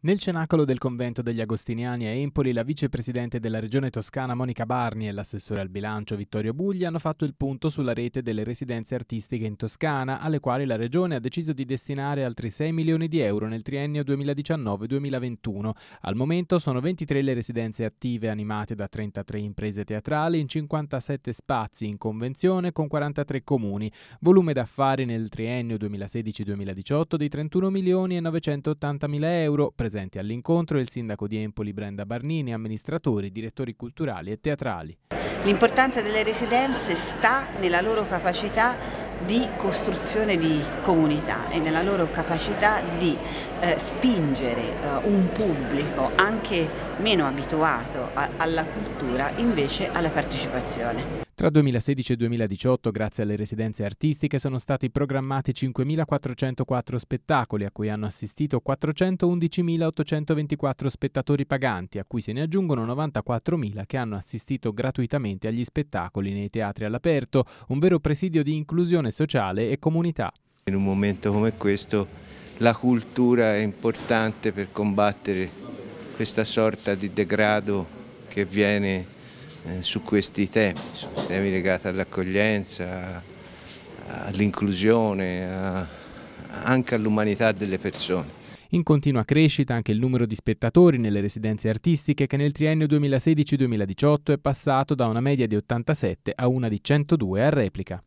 Nel cenacolo del convento degli Agostiniani a Empoli, la vicepresidente della regione toscana Monica Barni e l'assessore al bilancio Vittorio Bugli hanno fatto il punto sulla rete delle residenze artistiche in Toscana, alle quali la regione ha deciso di destinare altri 6 milioni di euro nel triennio 2019-2021. Al momento sono 23 le residenze attive animate da 33 imprese teatrali in 57 spazi in convenzione con 43 comuni. Volume d'affari nel triennio 2016-2018 di 31 milioni e 980 mila euro, Presenti all'incontro il sindaco di Empoli Brenda Barnini, amministratori, direttori culturali e teatrali. L'importanza delle residenze sta nella loro capacità di costruzione di comunità e nella loro capacità di eh, spingere eh, un pubblico anche meno abituato a, alla cultura invece alla partecipazione. Tra 2016 e 2018, grazie alle residenze artistiche, sono stati programmati 5.404 spettacoli, a cui hanno assistito 411.824 spettatori paganti, a cui se ne aggiungono 94.000 che hanno assistito gratuitamente agli spettacoli nei teatri all'aperto, un vero presidio di inclusione sociale e comunità. In un momento come questo la cultura è importante per combattere questa sorta di degrado che viene eh, su questi temi, su temi legati all'accoglienza, all'inclusione, anche all'umanità delle persone. In continua crescita anche il numero di spettatori nelle residenze artistiche che nel triennio 2016-2018 è passato da una media di 87 a una di 102 a replica.